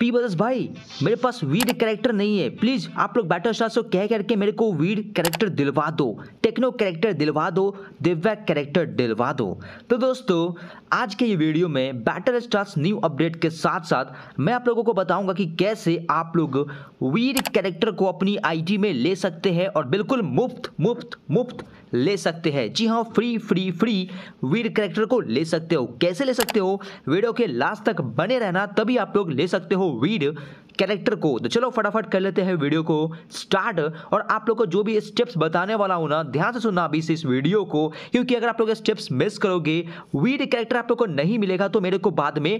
P बदस भाई मेरे पास weed character नहीं है प्लीज आप लोग बैटर स्टार को कह करके मेरे को वीड कैरेक्टर दिलवा दो टेक्नो कैरेक्टर दिलवा दो दिव्या कैरेक्टर दिलवा दो तो दोस्तों आज के ये वीडियो में बैटर स्टार्स न्यू अपडेट के साथ साथ मैं आप लोगों को बताऊंगा कि कैसे आप लोग वीर कैरेक्टर को अपनी आईडी में ले सकते हैं और बिल्कुल मुफ्त मुफ्त मुफ्त ले सकते हैं जी हाँ फ्री फ्री फ्री वीर करेक्टर को ले सकते हो कैसे ले सकते हो वीडियो के लास्ट तक बने रहना तभी आप लोग ले सकते हो वीर कैरेक्टर को तो चलो फटाफट कर लेते हैं वीडियो को स्टार्ट और आप लोग को जो भी स्टेप्स बताने वाला हूं ना ध्यान से सुनना अभी से इस वीडियो को क्योंकि अगर आप लोग स्टेप्स मिस करोगे वीड कैरेक्टर आप लोग को नहीं मिलेगा तो मेरे को बाद में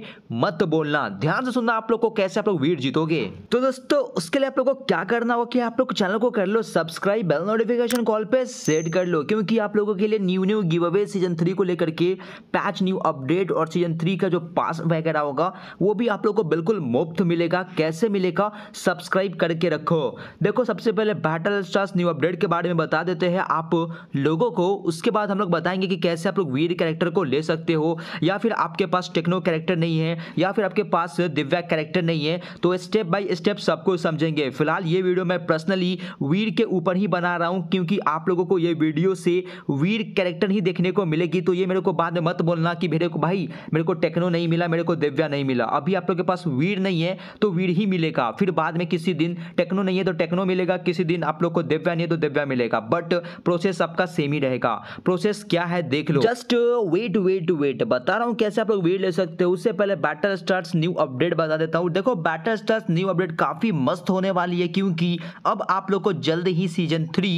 मत बोलना ध्यान से सुनना आप लोग को कैसे आप लोग वीड जीतोगे तो दोस्तों उसके लिए आप लोग को क्या करना हो कि आप लोग चैनल को कर लो सब्सक्राइब बेल नोटिफिकेशन कॉल पे सेट कर लो क्योंकि आप लोगों के लिए new new giveaway season three को लेकर के पैच न्यू अपडेट और सीजन थ्री का जो पास वगैरह होगा वो भी आप लोग को बिल्कुल मुफ्त मिलेगा कैसे मिलेगा सब्सक्राइब करके रखो देखो सबसे पहले बैटल स्टार्स न्यू अपडेट के बारे में बता देते हैं आप लोगों को उसके बाद हम लोग बताएंगे कि कैसे आप लोग वीर कैरेक्टर को ले सकते हो या फिर आपके पास टेक्नो कैरेक्टर नहीं है या फिर आपके पास दिव्या कैरेक्टर नहीं है तो स्टेप बाय स्टेप सबको समझेंगे फिलहाल ये वीडियो मैं पर्सनली वीर के ऊपर ही बना रहा हूँ क्योंकि आप लोगों को ये वीडियो से वीर कैरेक्टर ही देखने को मिलेगी तो ये मेरे को बाद में मत बोलना कि मेरे को भाई मेरे को टेक्नो नहीं मिला मेरे को दिव्या नहीं मिला अभी आप लोग के पास वीर नहीं है तो वीर ही मिलेगा फिर बाद में किसी दिन टेक्नो नहीं है तो टेक्नो मिलेगा किसी दिन आप लोग को दिव्या नहीं है तो दिव्या मिलेगा बट प्रोसेस आपका सेम ही रहेगा प्रोसेस क्या है देख लो जस्ट वेट वेट वेट बता रहा हूँ कैसे आप लोग वेट ले सकते हो उससे पहले बैटल स्टार्स न्यू अपडेट बता देता हूँ देखो बैटल स्टार्स न्यू अपडेट काफी मस्त होने वाली है क्योंकि अब आप लोग को जल्द ही सीजन थ्री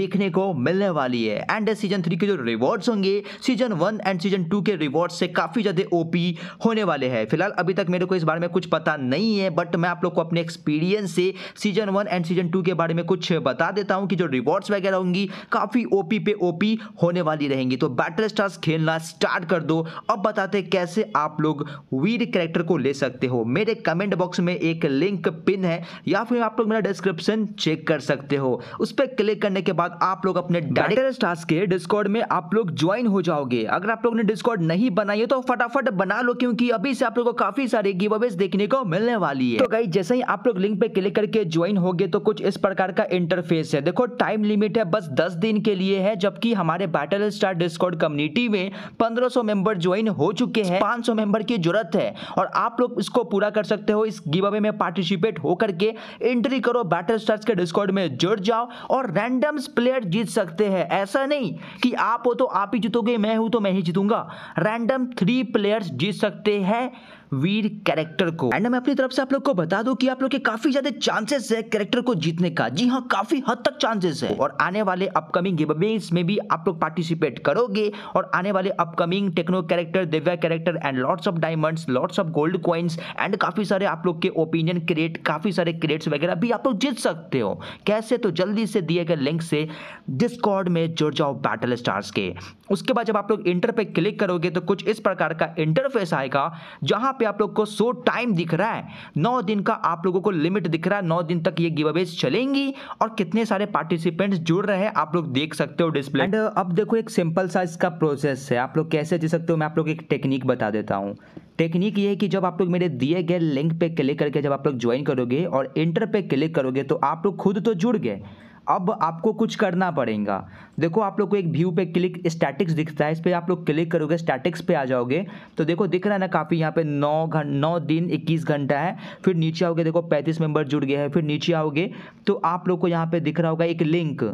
देखने को मिलने वाली है एंड सीजन थ्री के जो रिवॉर्ड्स होंगे season one and season two के रिवॉर्ड से काफी ज्यादा ओपी होने वाले हैं फिलहाल अभी तक मेरे को इस बारे में कुछ पता नहीं है बट मैं मैं आप लोग को अपने एक्सपीरियंस से season one and season two के बारे में कुछ बता देता हूँ कि जो रिवॉर्ड्स वगैरह होंगी काफ़ी ओपी पे ओपी होने वाली रहेंगी तो बैटल स्टार्स खेलना स्टार्ट कर दो अब बताते कैसे आप लोग वीर कैरेक्टर को ले सकते हो मेरे कमेंट बॉक्स में एक लिंक पिन है या फिर आप लोग मेरा डिस्क्रिप्शन चेक कर सकते हो उस पर क्लिक करने के बाद आप लोग अपने डायरेक्टर स्टार्स के डिस्कॉर्ड में आप लोग ज्वाइन हो जाओगे अगर आप लोग ने डिस्कॉर्ड नहीं बनाई है तो फटाफट बना लो क्योंकि अभी से आप लोग को काफी सारे गिव देखने को मिलने वाली है तो गई जैसे ही आप लोग लिंक पे क्लिक करके ज्वाइन हो गए तो कुछ इस प्रकार का इंटरफेस है देखो टाइम लिमिट है बस दस दिन के लिए है जबकि हमारे बैटल स्टार डिस्कॉर्ड कम्युनिटी में 1500 मेंबर ज्वाइन हो चुके हैं 500 मेंबर की जरूरत है और आप लोग इसको पूरा कर सकते हो इस गिव अवे में पार्टिसिपेट होकर के एंट्री करो बैटल स्टार्स के डिस्कॉर्ड में जुड़ जाओ और रैंडम प्लेयर जीत सकते हैं ऐसा नहीं कि आप हो तो आप ही जीतोगे मैं हूं तो मैं ही जीतूंगा रैंडम थ्री प्लेयर्स जीत सकते हैं वीर कैरेक्टर को एंड मैं अपनी तरफ से आप लोग को बता दूं कि आप लोग के काफी ज्यादा चांसेस है कैरेक्टर को जीतने का जी हाँ काफी हद तक चांसेस है और आने वाले अपकमिंग में भी आप लोग पार्टिसिपेट करोगे और आने वाले upcoming techno character Divya character and lords of diamonds lords of gold coins and काफी सारे आप लोग के ओपिनियन क्रिएट काफी सारे क्रिएट्स वगैरह भी आप लोग जीत सकते हो कैसे तो जल्दी से दिए गए लिंक से डिस्कॉर्ड में जुड़ जाओ बैटल स्टार्स के उसके बाद जब आप लोग इंटर पे क्लिक करोगे तो कुछ इस प्रकार का इंटरफेस आएगा जहां पे आप लोग को शो टाइम दिख रहा है नौ दिन का आप लोगों को लिमिट दिख रहा है नौ दिन तक ये गिवेज चलेंगी और कितने सारे पार्टिसिपेंट्स जुड़ रहे हैं आप लोग देख सकते हो डिस्प्ले एंड uh, अब देखो एक सिंपल सा इसका प्रोसेस है आप लोग कैसे जी सकते हो मैं आप लोग एक टेक्निक बता देता हूँ टेक्निक ये है कि जब आप लोग मेरे दिए गए लिंक पे क्लिक करके जब आप लोग ज्वाइन करोगे और इंटर पे क्लिक करोगे तो आप लोग खुद तो जुड़ गए अब आपको कुछ करना पड़ेगा देखो आप लोग को एक व्यू पे क्लिक स्टैटिक्स दिखता है इस पर आप लोग क्लिक करोगे स्टैटिक्स पे आ जाओगे तो देखो दिख रहा है ना काफ़ी यहाँ पे नौ घं नौ दिन इक्कीस घंटा है फिर नीचे आओगे देखो पैंतीस मेंबर जुड़ गए हैं फिर नीचे आओगे तो आप लोग को यहाँ पर दिख रहा होगा एक लिंक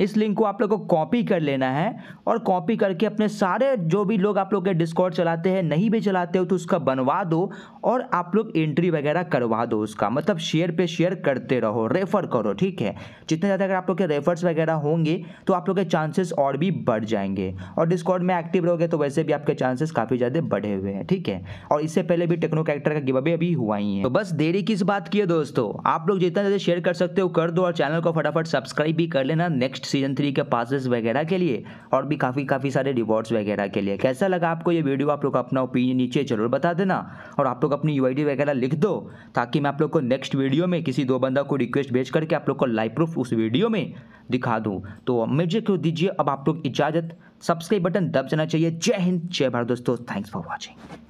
इस लिंक को आप लोग को कॉपी कर लेना है और कॉपी करके अपने सारे जो भी लोग आप लोग के डिस्कॉर्ड चलाते हैं नहीं भी चलाते हो तो उसका बनवा दो और आप लोग एंट्री वगैरह करवा दो उसका मतलब शेयर पे शेयर करते रहो रेफ़र करो ठीक है जितने ज़्यादा अगर आप लोग के रेफर्स वगैरह होंगे तो आप लोग के चांसेस और भी बढ़ जाएंगे और डिस्कॉर्ड में एक्टिव रहोगे तो वैसे भी आपके चांसेस काफ़ी ज़्यादा बढ़े हुए हैं ठीक है और इससे पहले भी टेक्नो कैरेक्टर का गिव अभी हुआ ही है तो बस देरी किस बात की है दोस्तों आप लोग जितना ज़्यादा शेयर कर सकते हो कर दो और चैनल को फटाफट सब्सक्राइब भी कर लेना नेक्स्ट सीजन थ्री के पासेस वगैरह के लिए और भी काफ़ी काफ़ी सारे रिवॉर्ड्स वगैरह के लिए कैसा लगा आपको ये वीडियो आप लोग अपना ओपिनियन नीचे जरूर बता देना और आप लोग अपनी यू वगैरह लिख दो ताकि मैं आप लोग को नेक्स्ट वीडियो में किसी दो बंदा को रिक्वेस्ट भेज करके आप लोग को लाइव प्रूफ उस वीडियो में दिखा दूँ तो मुझे क्यों दीजिए अब आप लोग इजाज़त सब्सक्राइब बटन दब जाना चाहिए जय हिंद जय भारत दोस्तों थैंक्स फॉर वॉचिंग